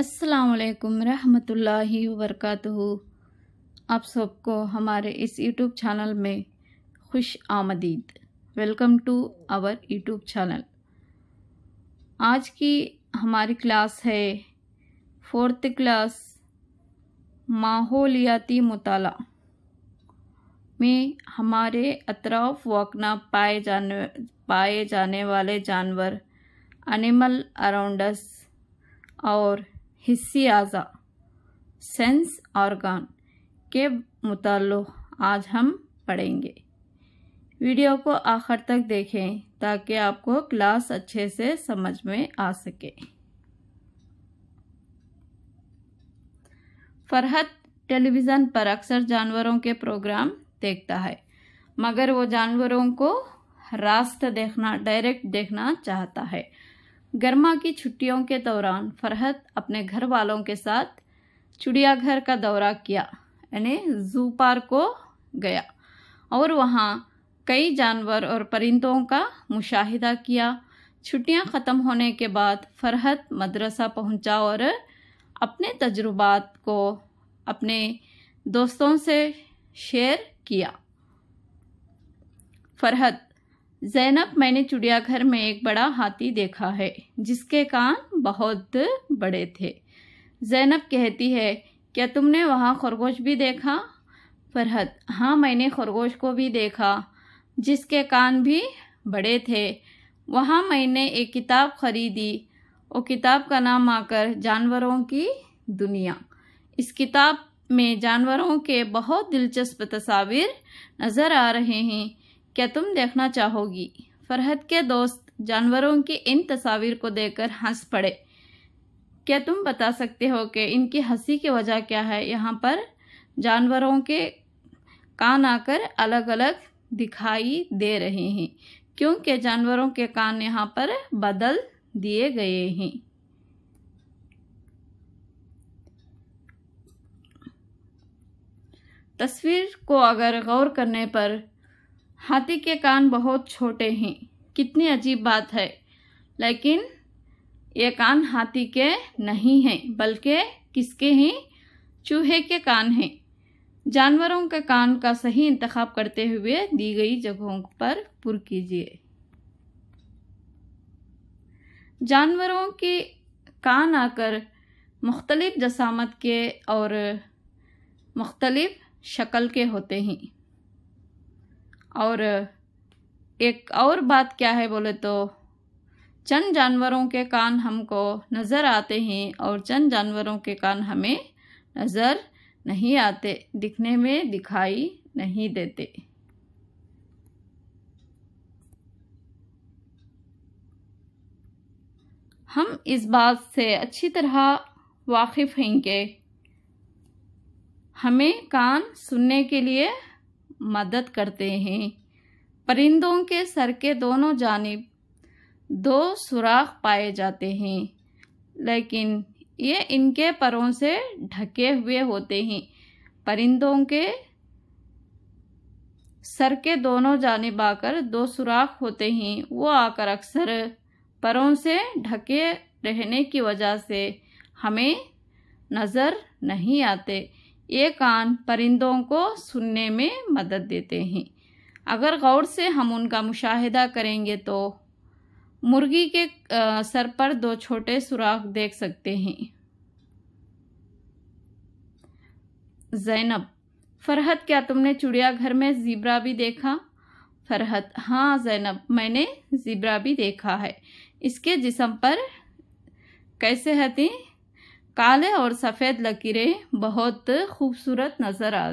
असलकम रहमतुल्लाहि वरक आप सबको हमारे इस YouTube चैनल में खुश आमदीद welcome to our YouTube channel आज की हमारी क्लास है फोर्थ क्लास माहौलियाती मुताला में हमारे अतराफ वॉक ना पाए जाने पाए जाने वाले जानवर एनिमल अराउंडस और हिस्सी आज़ा सेंस ऑर्गान के मुतल आज हम पढ़ेंगे वीडियो को आखिर तक देखें ताकि आपको क्लास अच्छे से समझ में आ सके फरहत टेलीविज़न पर अक्सर जानवरों के प्रोग्राम देखता है मगर वो जानवरों को रास्ता देखना डायरेक्ट देखना चाहता है गर्मा की छुट्टियों के दौरान फरहत अपने घर वालों के साथ चिड़ियाघर का दौरा किया यानी जू पार्क को गया और वहाँ कई जानवर और परिंदों का मुशाहिदा किया छुट्टियाँ ख़त्म होने के बाद फरहत मदरसा पहुँचा और अपने तजुर्बात को अपने दोस्तों से शेयर किया फरहत जैनब मैंने चिड़ियाघर में एक बड़ा हाथी देखा है जिसके कान बहुत बड़े थे जैनब कहती है क्या तुमने वहाँ खरगोश भी देखा फरहत हाँ मैंने खरगोश को भी देखा जिसके कान भी बड़े थे वहाँ मैंने एक किताब खरीदी वो किताब का नाम आकर जानवरों की दुनिया इस किताब में जानवरों के बहुत दिलचस्प तस्वीर नज़र आ रहे हैं क्या तुम देखना चाहोगी फरहत के दोस्त जानवरों की इन तस्वीर को देखकर हंस पड़े क्या तुम बता सकते हो कि इनकी हंसी की वजह क्या है यहाँ पर जानवरों के कान आकर अलग अलग दिखाई दे रहे हैं क्योंकि जानवरों के कान यहाँ पर बदल दिए गए हैं तस्वीर को अगर गौर करने पर हाथी के कान बहुत छोटे हैं कितनी अजीब बात है लेकिन ये कान हाथी के नहीं हैं बल्कि किसके हैं चूहे के कान हैं जानवरों के कान का सही इंतखब करते हुए दी गई जगहों पर पुर कीजिए जानवरों के कान आकर मुख्तलिफ़ जसामत के और मुख्तलिफ़ शक्ल के होते हैं और एक और बात क्या है बोले तो चंद जानवरों के कान हमको नज़र आते हैं और चंद जानवरों के कान हमें नज़र नहीं आते दिखने में दिखाई नहीं देते हम इस बात से अच्छी तरह वाकिफ़ हैं कि हमें कान सुनने के लिए मदद करते हैं परिंदों के सर के दोनों जानब दो सुराख पाए जाते हैं लेकिन ये इनके परों से ढके हुए होते हैं परिंदों के सर के दोनों जानब आकर दो सुराख होते हैं वो आकर अक्सर परों से ढके रहने की वजह से हमें नज़र नहीं आते ये कान परिंदों को सुनने में मदद देते हैं अगर गौर से हम उनका मुशाहिदा करेंगे तो मुर्गी के सर पर दो छोटे सुराख देख सकते हैं जैनब फरहत क्या तुमने चिड़ियाघर में ज़ीब्रा भी देखा फरहत हाँ जैनब मैंने ज़ीब्रा भी देखा है इसके जिसम पर कैसे हती काले और सफ़ेद लकीरें बहुत खूबसूरत नज़र आ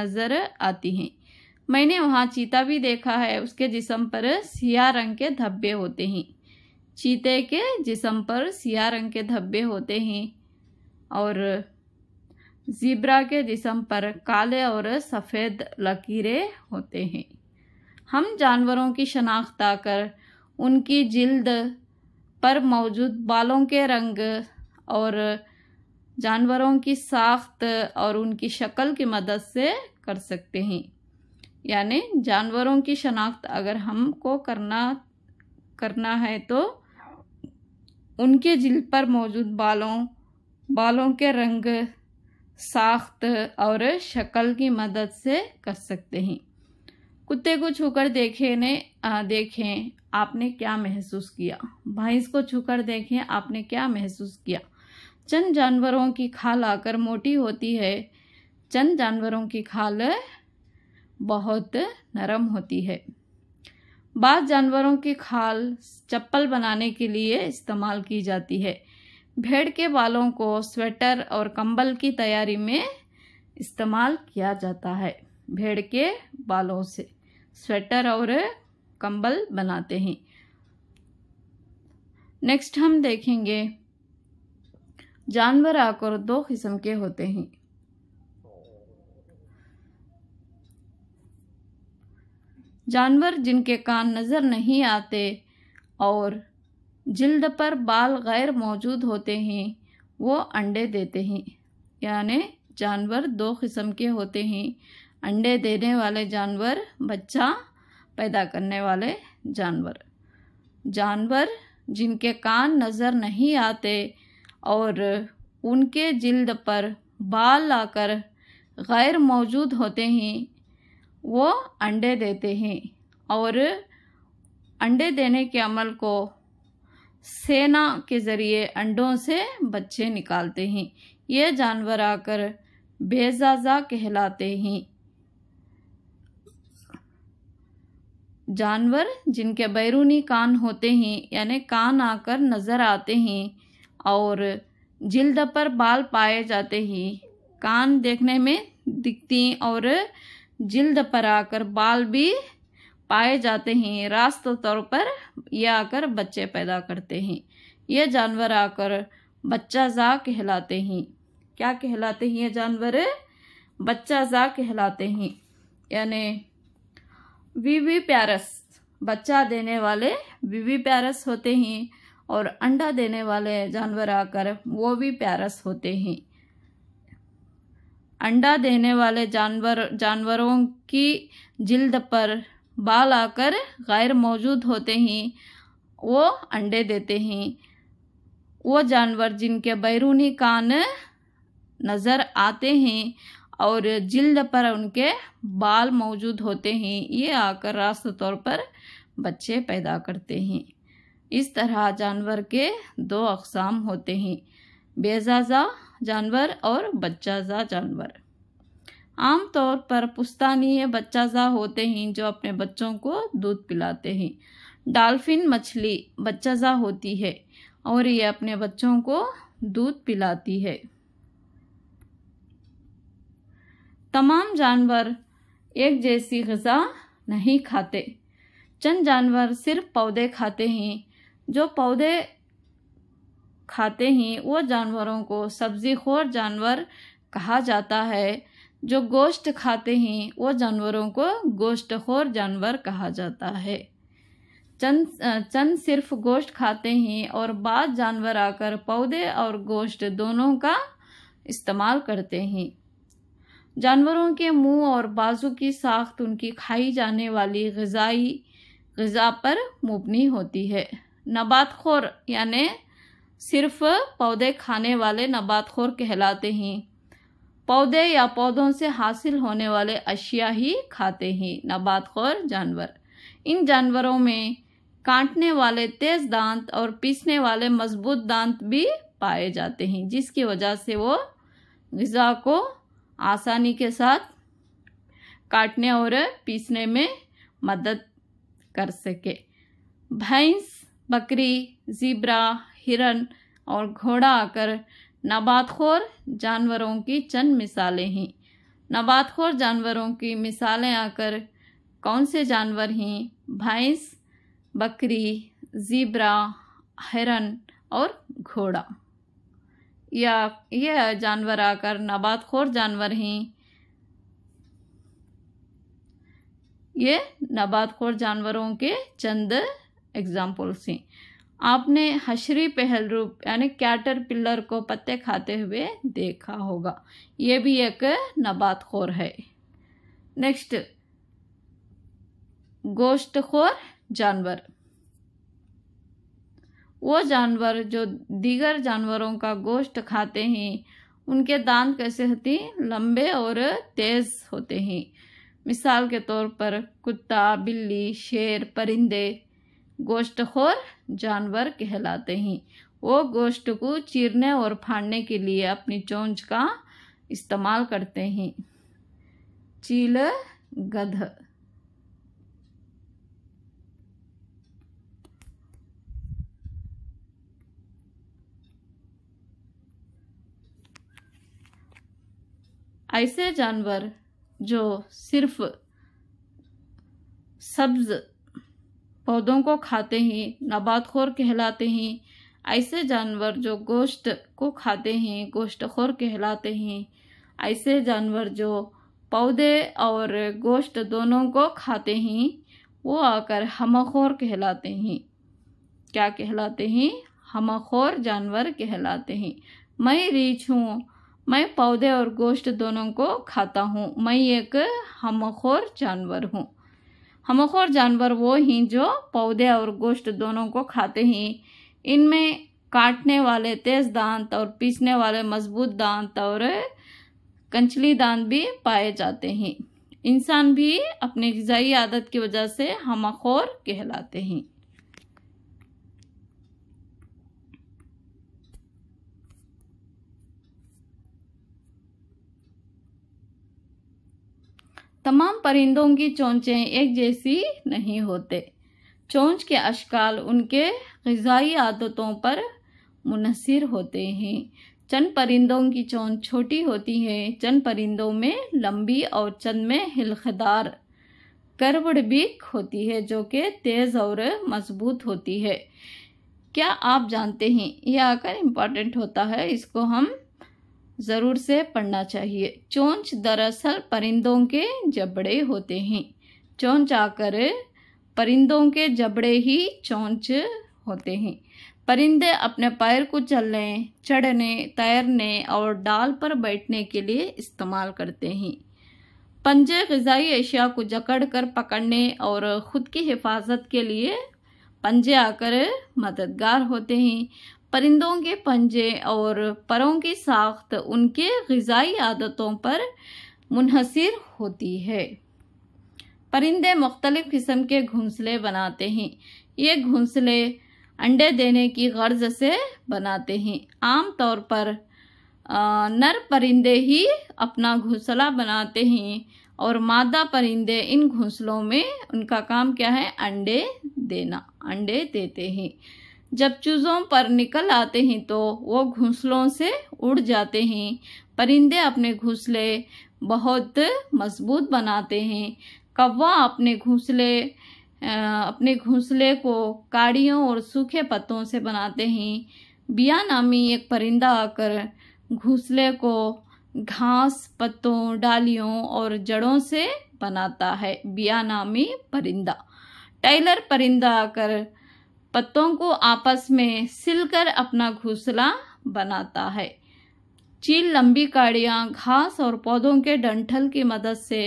नज़र आती हैं मैंने वहाँ चीता भी देखा है उसके जिसम पर सियाह रंग के धब्बे होते हैं चीते के जिसम पर सियाह रंग के धब्बे होते हैं और ज़ीब्रा के जिसम पर काले और सफ़ेद लकीरें होते हैं हम जानवरों की शनाख्त आकर उनकी जिल्द पर मौजूद बालों के रंग और जानवरों की साख्त और उनकी शक्ल की मदद से कर सकते हैं यानी जानवरों की शनाख्त अगर हमको करना करना है तो उनके जिल पर मौजूद बालों बालों के रंग साख्त और शक्ल की मदद से कर सकते हैं कुत्ते को छूकर देखें ने देखें आपने क्या महसूस किया भैंस को छूकर देखें आपने क्या महसूस किया चंद जानवरों की खाल आकर मोटी होती है चंद जानवरों की खाल बहुत नरम होती है बाद जानवरों की खाल चप्पल बनाने के लिए इस्तेमाल की जाती है भेड़ के बालों को स्वेटर और कंबल की तैयारी में इस्तेमाल किया जाता है भेड़ के बालों से स्वेटर और कंबल बनाते हैं नेक्स्ट हम देखेंगे जानवर आकर दो किस्म के होते हैं जानवर जिनके कान नज़र नहीं आते और जिल्द पर बाल गैर मौजूद होते हैं वो अंडे देते हैं यानी जानवर दो किस्म के होते हैं अंडे देने वाले जानवर बच्चा पैदा करने वाले जानवर जानवर जिनके कान नज़र नहीं आते और उनके जिल्द पर बाल लाकर गैर मौजूद होते हैं वो अंडे देते हैं और अंडे देने के अमल को सेना के ज़रिए अंडों से बच्चे निकालते हैं ये जानवर आकर बेजाजा कहलाते हैं जानवर जिनके बैरूनी कान होते हैं यानी कान आकर नज़र आते हैं और जिल्द पर बाल पाए जाते हैं कान देखने में दिखती और जिल्द पर आकर बाल भी पाए जाते हैं रास्ते तौर पर ये आकर बच्चे पैदा करते हैं यह जानवर आकर बच्चा जा कहलाते हैं क्या कहलाते हैं ये जानवर बच्चा जा कहलाते हैं यानी वीवी प्यारस बच्चा देने वाले वीवी प्यारस होते हैं और अंडा देने वाले जानवर आकर वो भी प्यारस होते हैं अंडा देने वाले जानवर जानवरों की जिल्द पर बाल आकर गैर मौजूद होते हैं वो अंडे देते हैं वो जानवर जिनके बैरूनी कान नज़र आते हैं और जिल्द पर उनके बाल मौजूद होते हैं ये आकर रास्ते तौर पर बच्चे पैदा करते हैं इस तरह जानवर के दो अकसाम होते हैं बेजाजा जानवर और बच्चाजा जानवर आम तौर पर पुस्तानीय बच्चाजा होते हैं जो अपने बच्चों को दूध पिलाते हैं डाल्फिन मछली बच्चाजा होती है और ये अपने बच्चों को दूध पिलाती है तमाम जानवर एक जैसी गज़ा नहीं खाते चंद जानवर सिर्फ पौधे खाते हैं जो पौधे खाते हैं वो जानवरों को सब्जी जानवर कहा जाता है जो गोश्त खाते हैं वो जानवरों को गोश्त खोर जानवर कहा जाता है चंद चंद सिर्फ गोश्त खाते हैं और बाद जानवर आकर पौधे और गोश्त दोनों का इस्तेमाल करते हैं जानवरों के मुंह और बाजू की साख्त उनकी खाई जाने वाली गजाई गजा पर मुबनी होती है नबातखोर यानि सिर्फ पौधे खाने वाले नबातखोर कहलाते हैं पौधे या पौधों से हासिल होने वाले अशिया ही खाते हैं नबातखोर जानवर इन जानवरों में काटने वाले तेज दांत और पीसने वाले मजबूत दांत भी पाए जाते हैं जिसकी वजह से वो गज़ा को आसानी के साथ काटने और पीसने में मदद कर सके भैंस बकरी ज़ीब्रा हिरन और घोड़ा आकर नबातखोर जानवरों की चंद मिसालें हैं नबातखोर जानवरों की मिसालें आकर कौन से जानवर हैं भैंस बकरी ज़ीब्रा हिरन और घोड़ा या यह जानवर आकर नबातखोर जानवर हैं ये नबातखोर जानवरों के चंद एग्जाम्पल से आपने हशरी पहल रूप यानी कैटर पिल्लर को पत्ते खाते हुए देखा होगा ये भी एक नबातखोर है नेक्स्ट गोश्तखोर जानवर वो जानवर जो दीगर जानवरों का गोश्त खाते हैं उनके दांत कैसे होते हैं लंबे और तेज़ होते हैं मिसाल के तौर पर कुत्ता बिल्ली शेर परिंदे गोश्तखोर जानवर कहलाते हैं वो गोश्त को चीरने और फाड़ने के लिए अपनी चोंच का इस्तेमाल करते हैं चील गध ऐसे जानवर जो सिर्फ सब्ज़ पौधों को खाते हैं नबातखोर कहलाते हैं ऐसे जानवर जो गोश्त को खाते हैं गोश्तखोर कहलाते हैं ऐसे जानवर जो पौधे और गोश्त दोनों को खाते हैं वो आकर हमखोर कहलाते हैं क्या कहलाते हैं हमखोर जानवर कहलाते हैं मैं रीछ हूँ मैं पौधे और गोश्त दोनों को खाता हूँ मैं एक हमखोर जानवर हूँ हमखोर जानवर वो हैं जो पौधे और गोश्त दोनों को खाते हैं इनमें काटने वाले तेज दांत और पीसने वाले मजबूत दांत और कंचली दांत भी पाए जाते हैं इंसान भी अपनी गजाई आदत की वजह से हमखोर कहलाते हैं तमाम परिंदों की चोंचें एक जैसी नहीं होते चोंच के अशकाल उनके गजाई आदतों पर मुनसर होते हैं चंद परिंदों की चोंच छोटी होती है चंद परिंदों में लंबी और चंद में हिलखदार करवड़ बीक होती है जो कि तेज़ और मजबूत होती है क्या आप जानते हैं यह आकर इम्पॉर्टेंट होता है इसको हम ज़रूर से पढ़ना चाहिए चोंच दरअसल परिंदों के जबड़े होते हैं चोंच आकर परिंदों के जबड़े ही चोंच होते हैं परिंदे अपने पैर को चलने चढ़ने तैरने और डाल पर बैठने के लिए इस्तेमाल करते हैं पंजे गजाई एशिया को जकड़ कर पकड़ने और ख़ुद की हिफाजत के लिए पंजे आकर मददगार होते हैं परिंदों के पंजे और परों की साख्त उनके गजाई आदतों पर मुनहसर होती है परिंदे मुख्तलिफ़ किस्म के घोंसले बनाते हैं ये घोंसले अंडे देने की गर्ज से बनाते हैं आम तौर पर नर परिंदे ही अपना घोंसला बनाते हैं और मादा परिंदे इन घोंसलों में उनका काम क्या है अंडे देना अंडे देते हैं जब चूज़ों पर निकल आते हैं तो वो घोंसलों से उड़ जाते हैं परिंदे अपने घोंसले बहुत मजबूत बनाते हैं कौवा अपने घोंसले अपने घोंसले को काड़ियों और सूखे पत्तों से बनाते हैं बिया नामी एक परिंदा आकर घोंसले को घास पत्तों डालियों और जड़ों से बनाता है बिया नामी परिंदा टाइलर परिंदा आकर पत्तों को आपस में सिलकर अपना घोंसला बनाता है चील लंबी काड़ियाँ घास और पौधों के डंठल की मदद से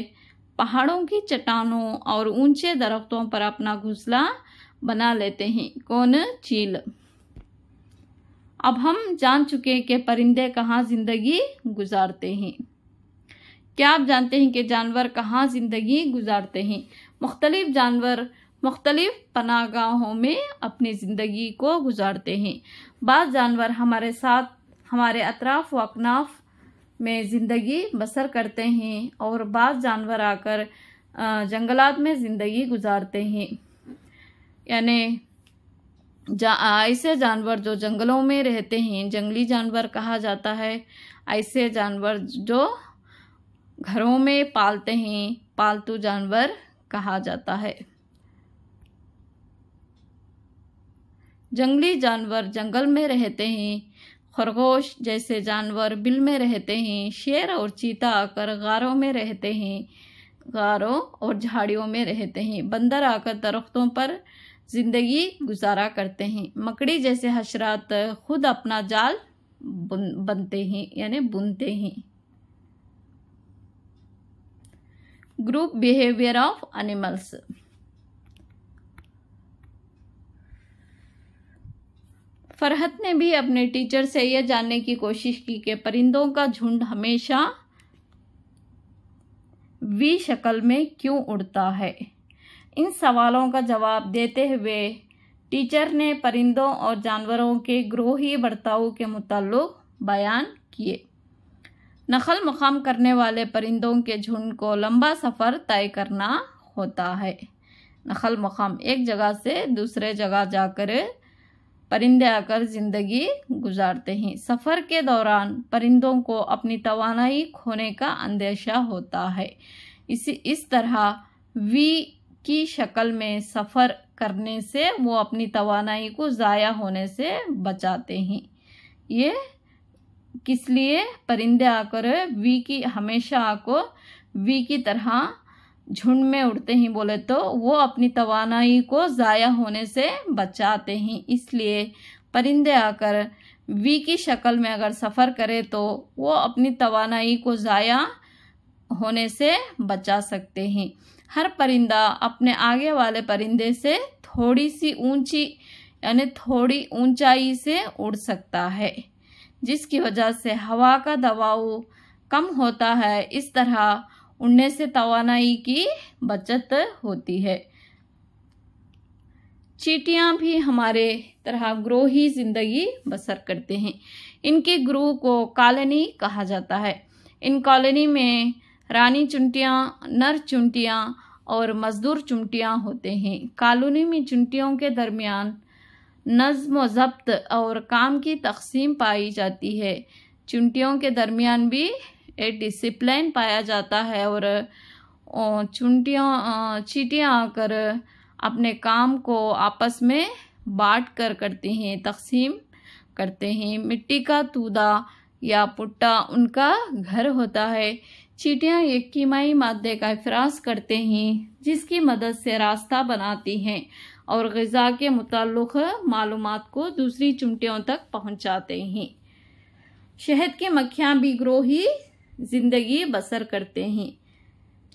पहाड़ों की चट्टानों और ऊंचे दरख्तों पर अपना घोंसला बना लेते हैं कौन चील अब हम जान चुके हैं कि परिंदे कहाँ ज़िंदगी गुजारते हैं क्या आप जानते हैं कि जानवर कहाँ ज़िंदगी गुजारते हैं मुख्तलिफ जानवर मुख्तलिफ पनागाहों गाहों में अपनी ज़िंदगी को गुजारते हैं बाद जानवर हमारे साथ हमारे अतराफ व अकनाफ में ज़िंदगी बसर करते हैं और बाद जानवर आकर जंगलात में ज़िंदगी गुजारते हैं यानि जा ऐसे जानवर जो जंगलों में रहते हैं जंगली जानवर कहा जाता है ऐसे जानवर जो घरों में पालते हैं पालतू जानवर कहा जाता है जंगली जानवर जंगल में रहते हैं खरगोश जैसे जानवर बिल में रहते हैं शेर और चीता आकर गारों में रहते हैं गारों और झाड़ियों में रहते हैं बंदर आकर दरख्तों पर ज़िंदगी गुजारा करते हैं मकड़ी जैसे हशरात खुद अपना जाल बनते हैं यानी बुनते हैं group behaviour of animals Farhat ने भी अपने टीचर से यह जानने की कोशिश की कि परिंदों का झुंड हमेशा वी शक्ल में क्यों उड़ता है इन सवालों का जवाब देते हुए टीचर ने परिंदों और जानवरों के ग्रोही बर्ताव के मुताल्लुक बयान किए नखल मकाम करने वाले परिंदों के झुंड को लंबा सफ़र तय करना होता है नखल मकाम एक जगह से दूसरे जगह जाकर परिंदे आकर ज़िंदगी गुजारते हैं सफ़र के दौरान परिंदों को अपनी तोानाई खोने का अंदेशा होता है इसी इस तरह वी की शक्ल में सफ़र करने से वो अपनी तोानाई को ज़ाया होने से बचाते हैं ये किस लिए परिंदे आकर वी की हमेशा आको वी की तरह झुंड में उड़ते हैं बोले तो वो अपनी तोानाई को ज़ाया होने से बचाते हैं इसलिए परिंदे आकर वी की शक्ल में अगर सफ़र करें तो वो अपनी तोानाई को ज़ाया होने से बचा सकते हैं हर परिंदा अपने आगे वाले परिंदे से थोड़ी सी ऊंची यानी थोड़ी ऊंचाई से उड़ सकता है जिसकी वजह से हवा का दबाव कम होता है इस तरह उड़ने से तोानाई की बचत होती है चीटियाँ भी हमारे तरह ग्रोह ही जिंदगी बसर करते हैं इनके ग्रोह को कॉलोनी कहा जाता है इन कॉलोनी में रानी चुंटियाँ नर चुंटियाँ और मजदूर चुंटियाँ होते हैं कॉलोनी में चुंटियों के दरमियान नज्म जब्त और काम की तकसीम पाई जाती है चुंटियों के दरमियान भी एक डिसिप्लिन पाया जाता है और चुनटियाँ चीटियाँ आकर अपने काम को आपस में बांट कर करती हैं तकसीम करते हैं मिट्टी का तूदा या पुट्टा उनका घर होता है चीटियाँ एक कीमाई मादे का अफराज करते हैं जिसकी मदद से रास्ता बनाती हैं और गज़ा के मुतल मालूम को दूसरी चुनटियों तक पहुँचाते हैं शहद की मक्खियाँ भी ग्रोही जिंदगी बसर करते हैं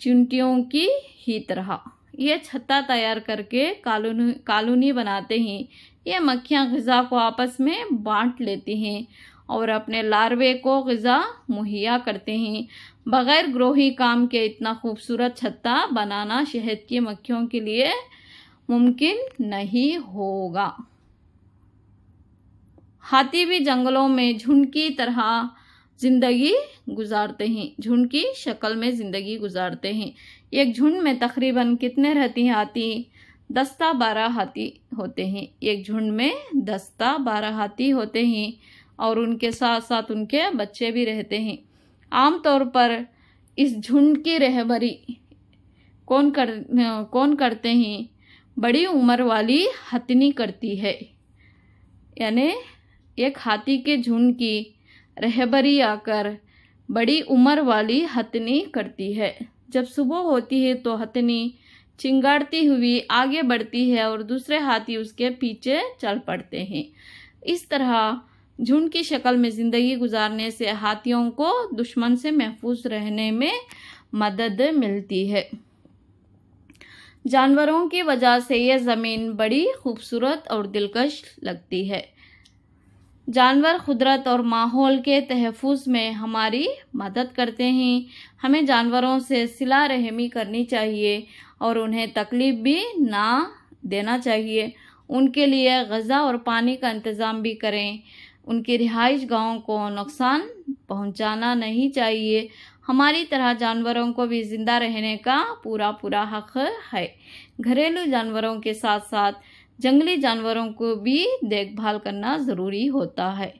चुनटियों की ही तरह ये छत्ता तैयार करके कॉलोनी कॉलोनी बनाते हैं ये मक्खियाँ गज़ा को आपस में बांट लेती हैं और अपने लार्वे को गज़ा मुहैया करते हैं बग़ैर ग्रोही काम के इतना खूबसूरत छत्ता बनाना शहद की मक्खियों के लिए मुमकिन नहीं होगा हाथी भी जंगलों में झुंड की तरह ज़िंदगी गुजारते हैं झुंड की शक्ल में ज़िंदगी गुजारते हैं एक झुंड में तकरीबन कितने रहती हैं हाथी दस्ता बारह हाथी होते हैं एक झुंड में दस्ता बारह हाथी होते हैं और उनके साथ साथ उनके बच्चे भी रहते हैं आमतौर पर इस झुंड की रहबरी कौन कर कौन करते हैं बड़ी उम्र वाली हथनी करती है यानी एक हाथी के झुंड की रहबरी आकर बड़ी उम्र वाली हथनी करती है जब सुबह होती है तो हथनी चिंगारती हुई आगे बढ़ती है और दूसरे हाथी उसके पीछे चल पड़ते हैं इस तरह झुंड की शक्ल में ज़िंदगी गुजारने से हाथियों को दुश्मन से महफूज रहने में मदद मिलती है जानवरों की वजह से यह ज़मीन बड़ी खूबसूरत और दिलकश लगती है जानवर कुदरत और माहौल के तहफ़ में हमारी मदद करते हैं हमें जानवरों से सिला रहमी करनी चाहिए और उन्हें तकलीफ़ भी ना देना चाहिए उनके लिए गज़ा और पानी का इंतज़ाम भी करें उनकी रिहाइश गाहों को नुकसान पहुंचाना नहीं चाहिए हमारी तरह जानवरों को भी ज़िंदा रहने का पूरा पूरा हक है घरेलू जानवरों के साथ साथ जंगली जानवरों को भी देखभाल करना ज़रूरी होता है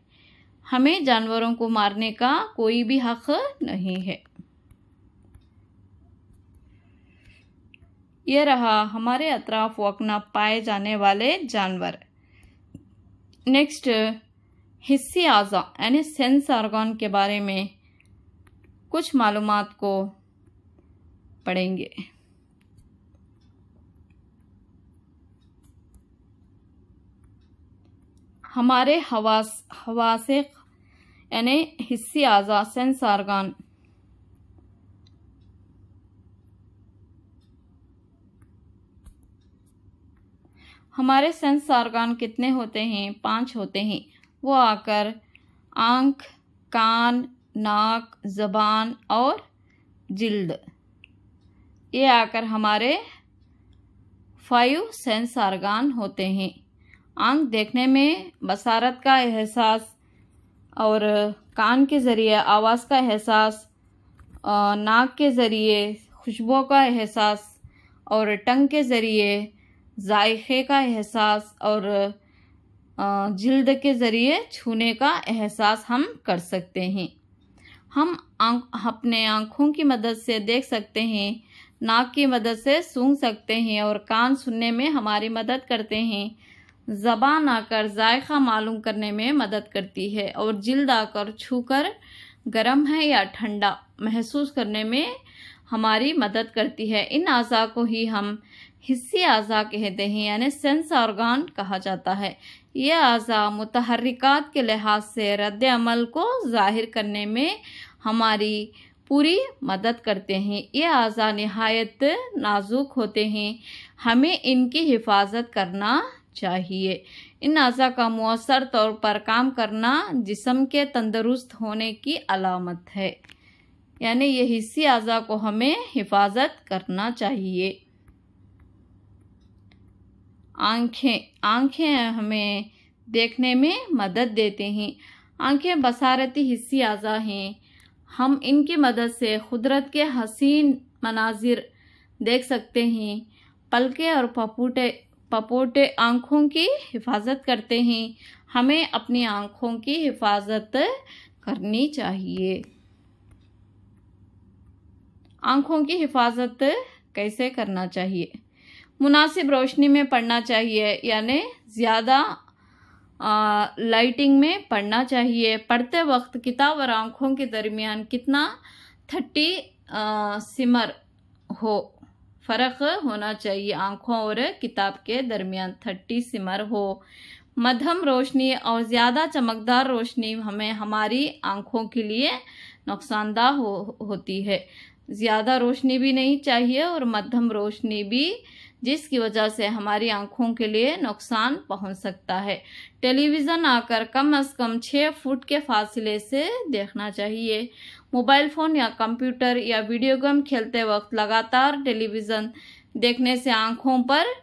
हमें जानवरों को मारने का कोई भी हक नहीं है यह रहा हमारे अतराफ वकना पाए जाने वाले जानवर नेक्स्ट हिस्से आज़ा यानी सेंस आर्गन के बारे में कुछ मालूम को पढ़ेंगे हमारे हवास हवास यानी हिस्से आज़ा सेंस आर्गान हमारे सेंस आर्गान कितने होते हैं पांच होते हैं वो आकर आंख कान नाक जबान और जिल्द ये आकर हमारे फाइव सेंस आर्गान होते हैं आंग देखने में बसारत का एहसास और कान के ज़रिए आवाज़ का एहसास नाक के ज़रिए खुशबू का एहसास और टंग के ज़रिए जायक़े का एहसास और जल्द के ज़रिए छूने का एहसास हम कर सकते हैं हम आँख अपने आँखों की मदद से देख सकते हैं नाक की मदद से सूंघ सकते हैं और कान सुनने में हमारी मदद करते हैं जबान आकर जायका मालूम करने में मदद करती है और जल्द आकर छूकर गर्म है या ठंडा महसूस करने में हमारी मदद करती है इन अज़ा को ही हम हिस्सी अज़ा कहते हैं यानी सेंस ऑर्गान कहा जाता है यह अज़ा मुतहरकत के लिहाज से रद्द अमल को ज़ाहिर करने में हमारी पूरी मदद करते हैं ये अज़ा नहायत नाजुक होते हैं हमें इनकी हिफाजत करना चाहिए इन अज़ा का मौसर तौर पर काम करना जिसम के तंदरुस्त होने की अलामत है यानी ये हिस्सी अज़ा को हमें हिफाजत करना चाहिए आँखें आँखें हमें देखने में मदद देते हैं आँखें बसारती हिस्सी अजा हैं हम इनकी मदद से कुदरत के हसीन मनाजिर देख सकते हैं पलके और पपूटे पपोट आँखों की हिफाजत करते हैं हमें अपनी आँखों की हिफाजत करनी चाहिए आँखों की हिफाजत कैसे करना चाहिए मुनासिब रोशनी में पढ़ना चाहिए यानी ज़्यादा लाइटिंग में पढ़ना चाहिए पढ़ते वक्त किताब और आँखों के दरमियान कितना थर्टी सिमर हो फ़र्क होना चाहिए आँखों और किताब के दरमियान थर्टी सिमर हो मध्यम रोशनी और ज़्यादा चमकदार रोशनी हमें हमारी आँखों के लिए नुकसानदाह हो, होती है ज़्यादा रोशनी भी नहीं चाहिए और मध्यम रोशनी भी जिसकी वजह से हमारी आंखों के लिए नुकसान पहुंच सकता है टेलीविज़न आकर कम अज़ कम छः फुट के फासले से देखना चाहिए मोबाइल फ़ोन या कंप्यूटर या वीडियो गेम खेलते वक्त लगातार टेलीविज़न देखने से आंखों पर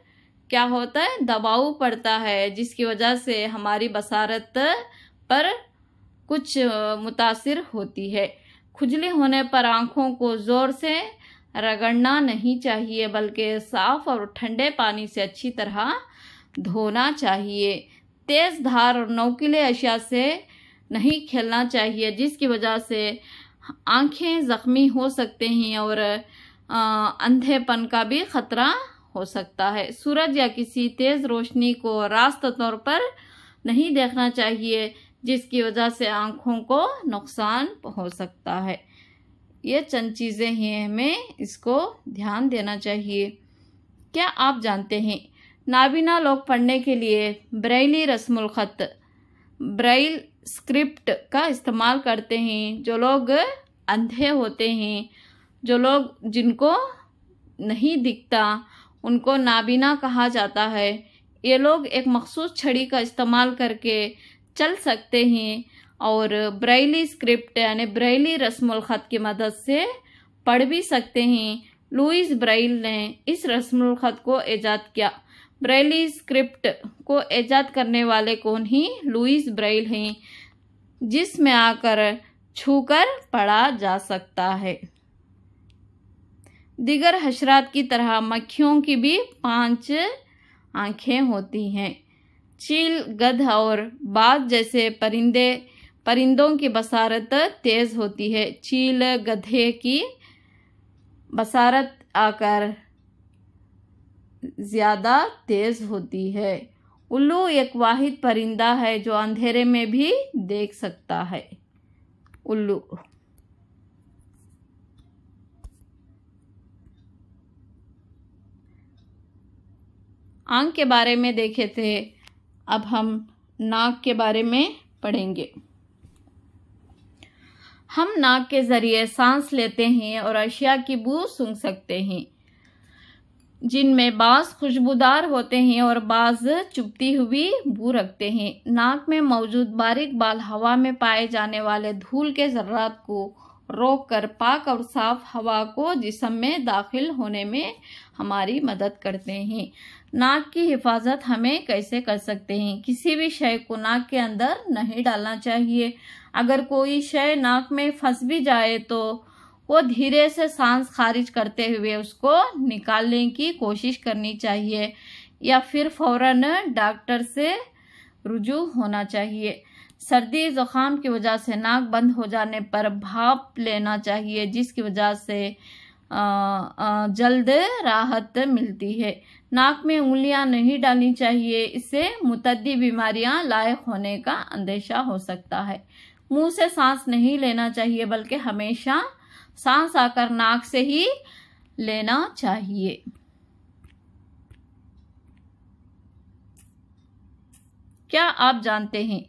क्या होता है दबाव पड़ता है जिसकी वजह से हमारी बसारत पर कुछ मुतासर होती है खुजली होने पर आंखों को ज़ोर से रगड़ना नहीं चाहिए बल्कि साफ और ठंडे पानी से अच्छी तरह धोना चाहिए तेज़ धार और नौकीले अशिया से नहीं खेलना चाहिए जिसकी वजह से आंखें ज़ख्मी हो सकते हैं और अंधेपन का भी खतरा हो सकता है सूरज या किसी तेज़ रोशनी को रास्त तौर पर नहीं देखना चाहिए जिसकी वजह से आंखों को नुकसान हो सकता है ये चंद चीज़ें हैं हमें इसको ध्यान देना चाहिए क्या आप जानते हैं नाबीना लोग पढ़ने के लिए ब्रैली रस्मुलखत ब्रैल स्क्रिप्ट का इस्तेमाल करते हैं जो लोग अंधे होते हैं जो लोग जिनको नहीं दिखता उनको नाबीना कहा जाता है ये लोग एक मखसूस छड़ी का इस्तेमाल करके चल सकते हैं और ब्रैली स्क्रिप्ट यानी ब्रैली रस्मलखत की मदद से पढ़ भी सकते हैं लुइस ब्राइल ने इस रस्मलखत को ईजाद किया ब्रैली स्क्रिप्ट को ईजाद करने वाले कौन ही लुइस ब्रैल हैं जिसमें आकर छूकर पढ़ा जा सकता है दिगर हशरात की तरह मक्खियों की भी पांच आंखें होती हैं चील गध और बाघ जैसे परिंदे परिंदों की बसारत तेज़ होती है चील गधे की बसारत आकर ज़्यादा तेज़ होती है उल्लू एक वाहिद परिंदा है जो अंधेरे में भी देख सकता है उल्लू आंख के बारे में देखे थे अब हम नाक के बारे में पढ़ेंगे हम नाक के ज़रिए सांस लेते हैं और अशिया की बू सूंघ सकते हैं जिनमें बाज़ खुशबूदार होते हैं और बाज़ चुपती हुई बू रखते हैं नाक में मौजूद बारीक बाल हवा में पाए जाने वाले धूल के ज़र्रात को रोक कर पाक और साफ हवा को जिसम में दाखिल होने में हमारी मदद करते हैं नाक की हिफाजत हमें कैसे कर सकते हैं किसी भी शय को नाक के अंदर नहीं डालना चाहिए अगर कोई शय नाक में फंस भी जाए तो वो धीरे से सांस खारिज करते हुए उसको निकालने की कोशिश करनी चाहिए या फिर फौरन डॉक्टर से रुजू होना चाहिए सर्दी ज़ुकाम की वजह से नाक बंद हो जाने पर भाप लेना चाहिए जिसकी वजह से जल्द राहत मिलती है नाक में उंगलियां नहीं डालनी चाहिए इससे मुतदी बीमारियां लायक होने का अंदेशा हो सकता है मुंह से सांस नहीं लेना चाहिए बल्कि हमेशा सांस आकर नाक से ही लेना चाहिए क्या आप जानते हैं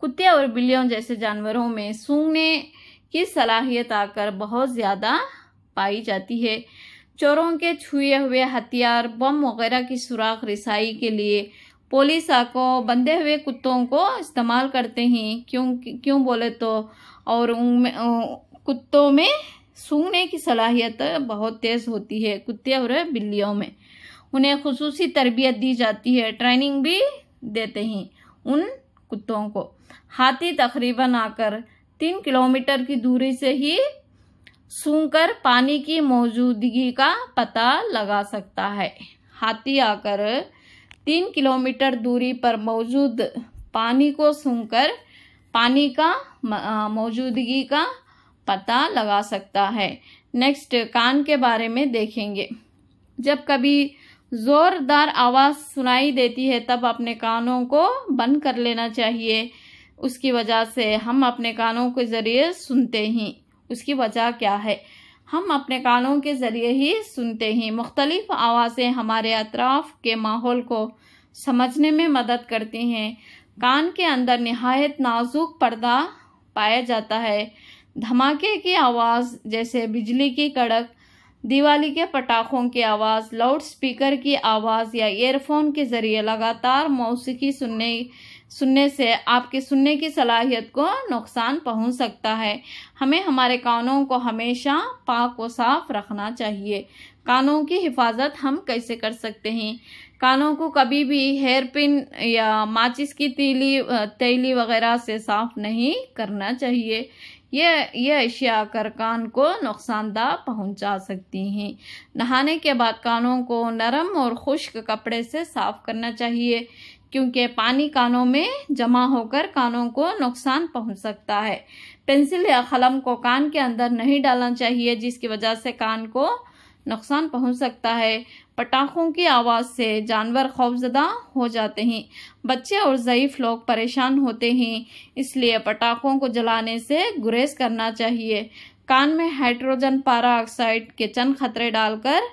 कुत्ते और बिल्लियों जैसे जानवरों में सूंघने की सलाहियत आकर बहुत ज़्यादा पाई जाती है चोरों के छुए हुए हथियार बम वगैरह की सुराख रिसाई के लिए पोलिसा को बंधे हुए कुत्तों को इस्तेमाल करते हैं क्यों क्यों बोले तो और उनमें कुत्तों में सूंघने की सलाहियत बहुत तेज़ होती है कुत्ते और बिल्लियों में उन्हें खसूस तरबियत दी जाती है ट्रेनिंग भी देते हैं उन कुत्तों को हाथी तकरीबन आकर तीन किलोमीटर की दूरी से ही सूंघ कर पानी की मौजूदगी का पता लगा सकता है हाथी आकर तीन किलोमीटर दूरी पर मौजूद पानी को सूंघकर पानी का मौजूदगी का पता लगा सकता है नेक्स्ट कान के बारे में देखेंगे जब कभी ज़ोरदार आवाज़ सुनाई देती है तब अपने कानों को बंद कर लेना चाहिए उसकी वजह से हम अपने कानों के ज़रिए सुनते ही उसकी वजह क्या है हम अपने कानों के ज़रिए ही सुनते हैं मुख्तलिफ़ आवाज़ें हमारे अतराफ़ के माहौल को समझने में मदद करती हैं कान के अंदर नहायत नाजुक पर्दा पाया जाता है धमाके की आवाज़ जैसे बिजली की कड़क दिवाली के पटाखों की आवाज़ लाउड स्पीकर की आवाज़ या एयरफोन के ज़रिए लगातार मौसीकी सुनने सुनने से आपके सुनने की सलाहियत को नुकसान पहुंच सकता है हमें हमारे कानों को हमेशा पाक व साफ रखना चाहिए कानों की हिफाजत हम कैसे कर सकते हैं कानों को कभी भी हेयर पिन या माचिस की तीली तेली वगैरह से साफ नहीं करना चाहिए यह यह अशिया कर कान को नुकसानदा पहुंचा सकती हैं नहाने के बाद कानों को नरम और खुश्क कपड़े से साफ करना चाहिए क्योंकि पानी कानों में जमा होकर कानों को नुकसान पहुंच सकता है पेंसिल या कलम को कान के अंदर नहीं डालना चाहिए जिसकी वजह से कान को नुकसान पहुंच सकता है पटाखों की आवाज़ से जानवर खौफजदा हो जाते हैं बच्चे और ज़यीफ़ लोग परेशान होते हैं इसलिए पटाखों को जलाने से गुरेज करना चाहिए कान में हाइड्रोजन पारा ऑक्साइड के चंद खतरे डालकर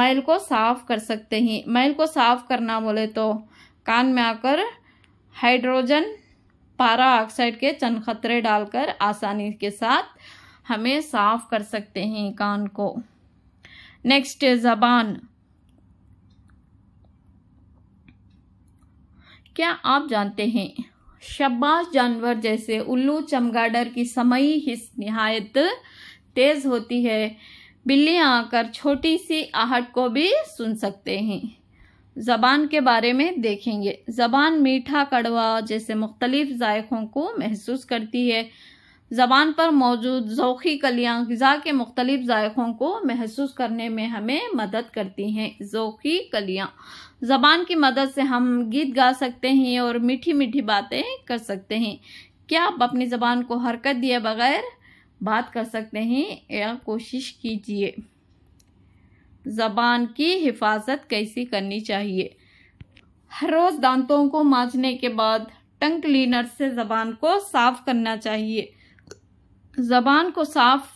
मैल को साफ कर सकते हैं मैल को साफ करना बोले तो कान में आकर हाइड्रोजन पारा ऑक्साइड के चनखतरे डालकर आसानी के साथ हमें साफ कर सकते हैं कान को नेक्स्ट जबान क्या आप जानते हैं शब्बाश जानवर जैसे उल्लू चमगाडर की समय हिस्स नहायत तेज होती है बिल्ली आकर छोटी सी आहट को भी सुन सकते हैं ज़बान के बारे में देखेंगे ज़बान मीठा कड़वा जैसे मुख्तलिफ जायकों को महसूस करती है ज़बान पर मौजूद जोखी कलियाँ गज़ा के मुख्तलिफ जायकों को महसूस करने में हमें मदद करती हैं जोख़ी कलियाँ ज़बान की मदद से हम गीत गा सकते हैं और मीठी मीठी बातें कर सकते हैं क्या आप अपनी ज़बान को हरकत दिए बगैर बात कर सकते हैं या कोशिश कीजिए ज़बान की हिफाजत कैसी करनी चाहिए हर रोज़ दांतों को माँजने के बाद टंग क्लीनर से ज़बान को साफ करना चाहिए ज़बान को साफ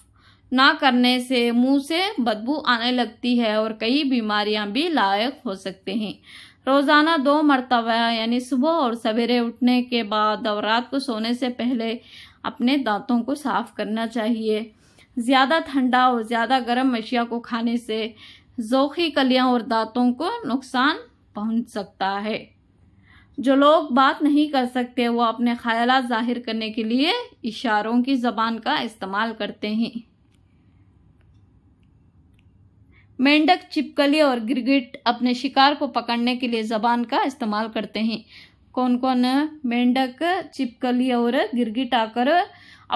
ना करने से मुंह से बदबू आने लगती है और कई बीमारियां भी लायक हो सकते हैं रोज़ाना दो मरतबा यानी सुबह और सवेरे उठने के बाद और रात को सोने से पहले अपने दांतों को साफ करना चाहिए ज़्यादा ठंडा और ज़्यादा गर्म अशिया को खाने से जोखी कलियां और दांतों को नुकसान पहुंच सकता है जो लोग बात नहीं कर सकते वो अपने ख्याल जाहिर करने के लिए इशारों की जबान का इस्तेमाल करते हैं मेंढक चिपकली और गिरगिट अपने शिकार को पकड़ने के लिए जबान का इस्तेमाल करते हैं कौन कौन मेंढक चिपकली और गिरगिट आकर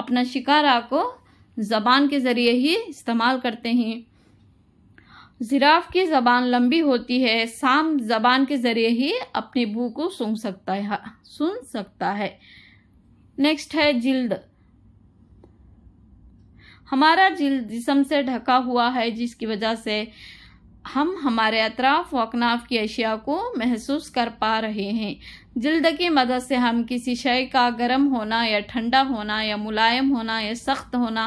अपना शिकार आको जबान के ज़रिए ही इस्तेमाल करते हैं जिराफ की जबान लंबी होती है साम जबान के जरिए ही अपनी बू को सूंघ सकता है सुन सकता है नेक्स्ट है जिल्द हमारा जिल्द जिसम से ढका हुआ है जिसकी वजह से हम हमारे अतराफ व अकनाफ की अशिया को महसूस कर पा रहे हैं जिल्द की मदद से हम किसी शय का गर्म होना या ठंडा होना या मुलायम होना या सख्त होना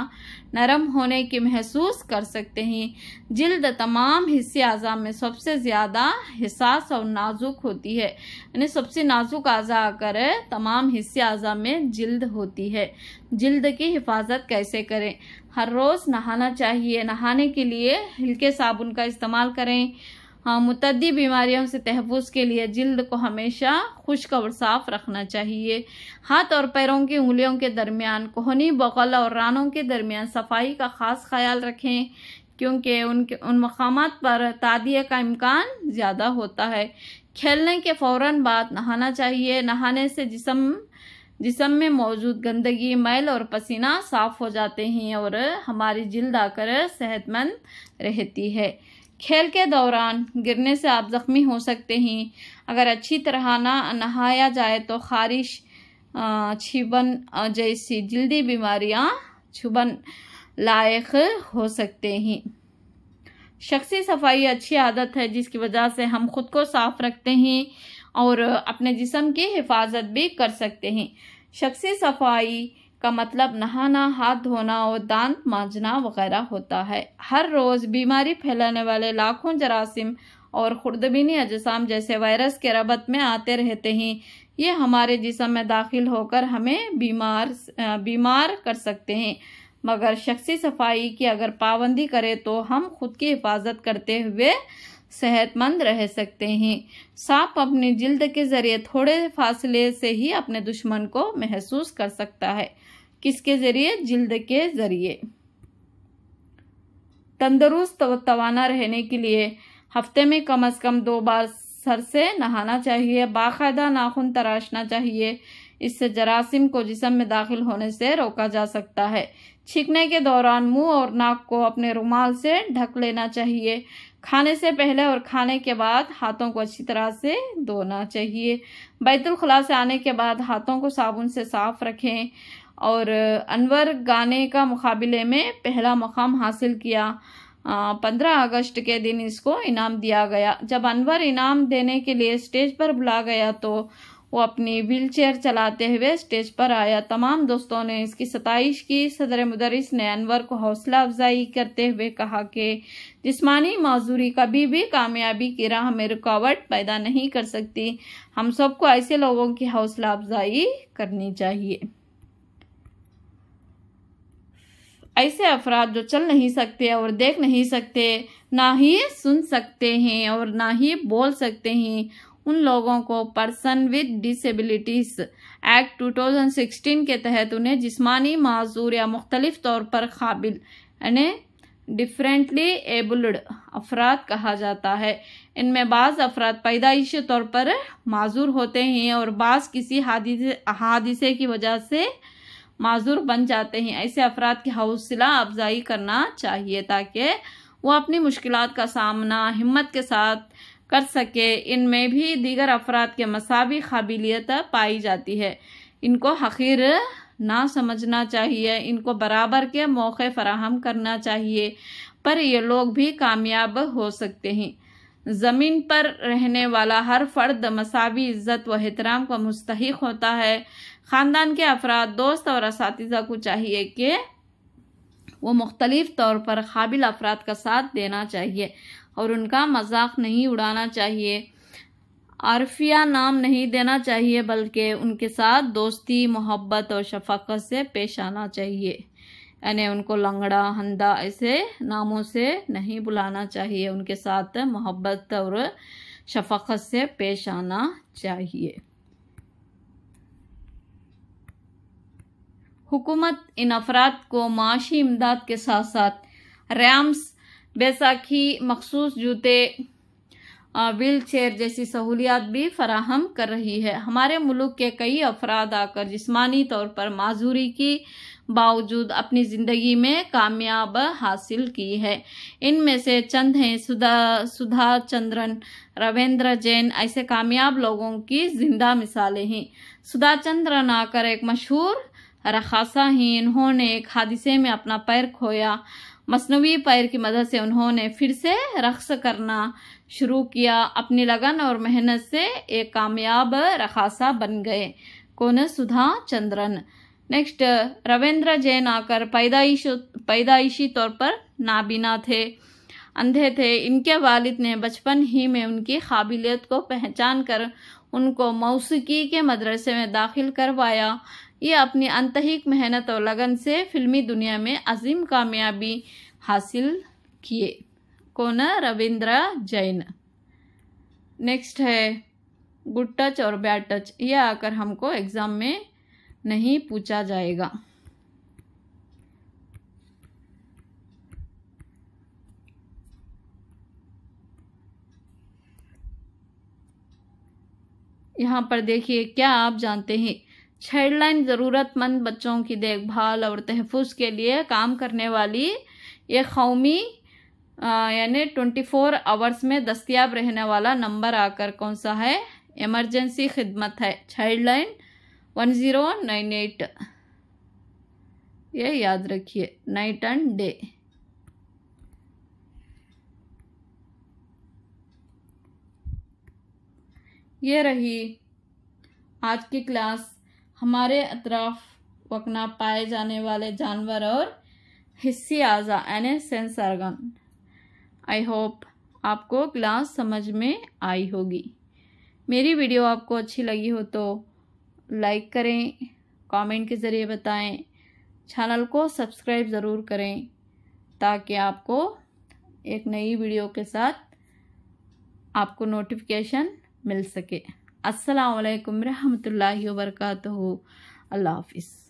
नरम होने की महसूस कर सकते हैं जिल्द तमाम हिस्से अज़ा में सबसे ज़्यादा हिसास और नाजुक होती है यानी सबसे नाजुक अज़ा आकर तमाम हिस्से अज़ा में जिल्द होती है जिल्द की हिफाजत कैसे करें हर रोज़ नहाना चाहिए नहाने के लिए हल्के साबुन का इस्तेमाल करें हाँ मुतदी बीमारियों से तहफ़ के लिए जल्द को हमेशा खुश्क और साफ़ रखना चाहिए हाथ और पैरों की उंगलियों के दरमियान कोहनी बगल और रानों के दरमियान सफाई का ख़ास ख्याल रखें क्योंकि उनके उन मकाम पर तादिया का इम्कान ज़्यादा होता है खेलने के फ़ौर बाद नहाना चाहिए नहाने से जिसम जिसम में मौजूद गंदगी मैल और पसीना साफ़ हो जाते हैं और हमारी जिल्द आकर सेहतमंद रहती है खेल के दौरान गिरने से आप ज़ख्मी हो सकते हैं अगर अच्छी तरह ना नहाया जाए तो खारिश छिबन जैसी जल्दी बीमारियां छुबन लायक हो सकते हैं शख्सी सफाई अच्छी आदत है जिसकी वजह से हम खुद को साफ रखते हैं और अपने जिसम की हिफाजत भी कर सकते हैं शख्सी सफाई का मतलब नहाना हाथ धोना और दांत मांजना वगैरह होता है हर रोज़ बीमारी फैलाने वाले लाखों जरासीम और खुर्दबीनी अजसाम जैसे वायरस के रबत में आते रहते हैं ये हमारे जिसम में दाखिल होकर हमें बीमार बीमार कर सकते हैं मगर शख्सी सफाई की अगर पाबंदी करें तो हम खुद की हिफाजत करते हुए सेहतमंद रह सकते हैं सांप अपनी जिल्द के ज़रिए थोड़े फासले से ही अपने दुश्मन को महसूस कर सकता है किसके ज़रिए जिल्द के ज़रिए तंदुरुस्त तवाना रहने के लिए हफ्ते में कम अज़ कम दो बार सर से नहाना चाहिए बाकायदा नाखून तराशना चाहिए इससे जरासीम को जिसम में दाखिल होने से रोका जा सकता है छींकने के दौरान मुंह और नाक को अपने रुमाल से ढक लेना चाहिए खाने से पहले और खाने के बाद हाथों को अच्छी तरह से धोना चाहिए बैतुलखला से आने के बाद हाथों को साबुन से साफ रखें और अनवर गाने का मुकाबले में पहला मकाम हासिल किया पंद्रह अगस्त के दिन इसको इनाम दिया गया जब अनवर इनाम देने के लिए स्टेज पर बुला गया तो वो अपनी व्हीलचेयर चलाते हुए स्टेज पर आया तमाम दोस्तों ने इसकी सताइश की सदर मदरस ने अनवर को हौसला अफजाई करते हुए कहा कि जिसमानी माजूरी कभी भी कामयाबी की राह में रुकावट पैदा नहीं कर सकती हम सबको ऐसे लोगों की हौसला अफजाई करनी चाहिए ऐसे अफराद जो चल नहीं सकते और देख नहीं सकते ना ही सुन सकते हैं और ना ही बोल सकते हैं उन लोगों को पर्सन विद डिसेबिलिटीज एक्ट 2016 के तहत उन्हें जिस्मानी माजूर या मुख्तलिफ तौर पर काबिल यानी डिफरेंटली एबल्ड अफराद कहा जाता है इनमें बाज़ अफराद पैदाइशी तौर पर माजूर होते हैं और बाज़ किसी हादिसे हादिसे की वजह से माजूर बन जाते हैं ऐसे अफराद की हौसला अफजाई करना चाहिए ताकि वो अपनी मुश्किल का सामना हिम्मत के साथ कर सके इनमें भी दीगर अफराद के मसावी काबिलियत पाई जाती है इनको हकीर ना समझना चाहिए इनको बराबर के मौके फराहम करना चाहिए पर ये लोग भी कामयाब हो सकते हैं ज़मीन पर रहने वाला हर फर्द मसावी इज़्ज़त व अहतराम का मुस्तक होता है ख़ानदान के अफराद दोस्त और इस को चाहिए कि वो मुख्तलिफ तौर पर काबिल अफराद का साथ देना चाहिए और उनका मजाक नहीं उड़ाना चाहिए आरफिया नाम नहीं देना चाहिए बल्कि उनके साथ दोस्ती मोहब्बत और शफाकत से पेश आना चाहिए यानी उनको लंगड़ा हंदा ऐसे नामों से नहीं बुलाना चाहिए उनके साथ मोहब्बत और शफाकत से पेश आना चाहिए हुकूमत इन अफराद को माशी इमदाद के साथ साथ रैम्स बैसाखी मखसूस जूते व्हील चेयर जैसी सहूलियात भी फराहम कर रही है हमारे मुल्क के कई अफराद आकर जिस्मानी तौर पर माजूरी की बावजूद अपनी ज़िंदगी में कामयाब हासिल की है इनमें से चंद हैं सुधा सुधा चंद्रन रविंद्र जैन ऐसे कामयाब लोगों की जिंदा मिसालें हैं सुधा चंद्रन आकर एक मशहूर रखासा ही इन्होंने एक हादसे में अपना पैर खोया मसनवी पैर की मदद से उन्होंने फिर से रक्स करना शुरू किया अपनी लगन और मेहनत से एक कामयाब रखासा बन गए कौन सुधा चंद्रन नेक्स्ट रविंद्र जैन आकर पैदाइश पैदाइशी तौर पर नाबीना थे अंधे थे इनके वालिद ने बचपन ही में उनकी काबिलियत को पहचान कर उनको मौसीकी के मदरसे में दाखिल करवाया ये अपनी अंतहिक मेहनत और लगन से फिल्मी दुनिया में अजीम कामयाबी हासिल किए कौन रविंद्र जैन नेक्स्ट है गुड टच और बैड टच यह आकर हमको एग्ज़ाम में नहीं पूछा जाएगा यहाँ पर देखिए क्या आप जानते हैं चाइल्डलाइन ज़रूरतमंद बच्चों की देखभाल और तहफ़ के लिए काम करने वाली ये कौमी यानी ट्वेंटी फोर आवर्स में दस्तियाब रहने वाला नंबर आकर कौन सा है इमरजेंसी खिदमत है child line one zero nine eight ये याद रखिए नाइट एंड डे ये रही आज की क्लास हमारे अतराफ वकना पाए जाने वाले जानवर और हिस्से आज़ा यानी सेंसरगन आई होप आपको क्लास समझ में आई होगी मेरी वीडियो आपको अच्छी लगी हो तो लाइक करें कमेंट के ज़रिए बताएं चैनल को सब्सक्राइब ज़रूर करें ताकि आपको एक नई वीडियो के साथ आपको नोटिफिकेशन मिल सके असलकम वरहमल वर्क अल्लाह हाफिज़